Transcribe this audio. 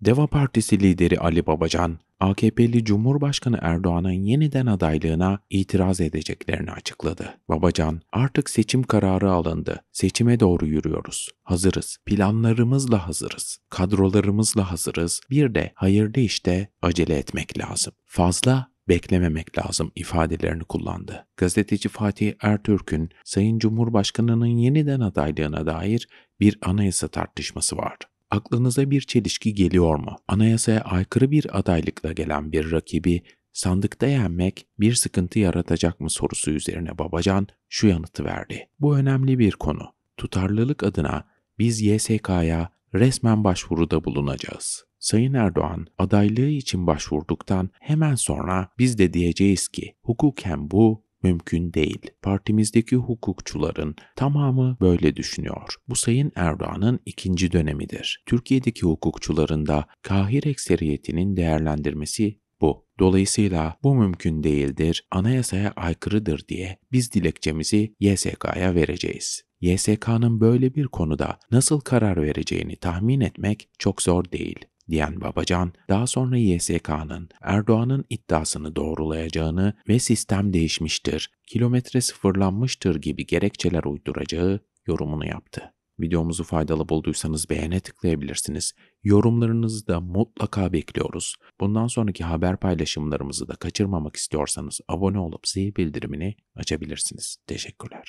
Deva Partisi lideri Ali Babacan, AKP'li Cumhurbaşkanı Erdoğan'ın yeniden adaylığına itiraz edeceklerini açıkladı. Babacan, artık seçim kararı alındı. Seçime doğru yürüyoruz. Hazırız. Planlarımızla hazırız. Kadrolarımızla hazırız. Bir de hayırlı işte acele etmek lazım. Fazla beklememek lazım ifadelerini kullandı. Gazeteci Fatih Ertürk'ün Sayın Cumhurbaşkanı'nın yeniden adaylığına dair bir anayasa tartışması var. Aklınıza bir çelişki geliyor mu? Anayasaya aykırı bir adaylıkla gelen bir rakibi sandıkta yenmek bir sıkıntı yaratacak mı sorusu üzerine Babacan şu yanıtı verdi. Bu önemli bir konu. Tutarlılık adına biz YSK'ya resmen başvuruda bulunacağız. Sayın Erdoğan adaylığı için başvurduktan hemen sonra biz de diyeceğiz ki hukuken bu mümkün değil. Partimizdeki hukukçuların tamamı böyle düşünüyor. Bu Sayın Erdoğan'ın ikinci dönemidir. Türkiye'deki hukukçuların da kahir ekseriyetinin değerlendirmesi bu. Dolayısıyla bu mümkün değildir, anayasaya aykırıdır diye biz dilekçemizi YSK'ya vereceğiz. YSK'nın böyle bir konuda nasıl karar vereceğini tahmin etmek çok zor değil diyen Babacan, daha sonra YSK'nın Erdoğan'ın iddiasını doğrulayacağını ve sistem değişmiştir, kilometre sıfırlanmıştır gibi gerekçeler uyduracağı yorumunu yaptı. Videomuzu faydalı bulduysanız beğene tıklayabilirsiniz. Yorumlarınızı da mutlaka bekliyoruz. Bundan sonraki haber paylaşımlarımızı da kaçırmamak istiyorsanız abone olup zil bildirimini açabilirsiniz. Teşekkürler.